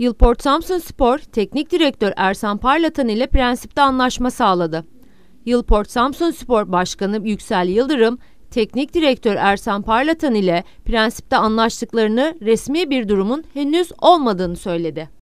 Yılport Samsun Spor, Teknik Direktör Ersan Parlatan ile prensipte anlaşma sağladı. Yılport Samsun Spor Başkanı Yüksel Yıldırım, Teknik Direktör Ersan Parlatan ile prensipte anlaştıklarını resmi bir durumun henüz olmadığını söyledi.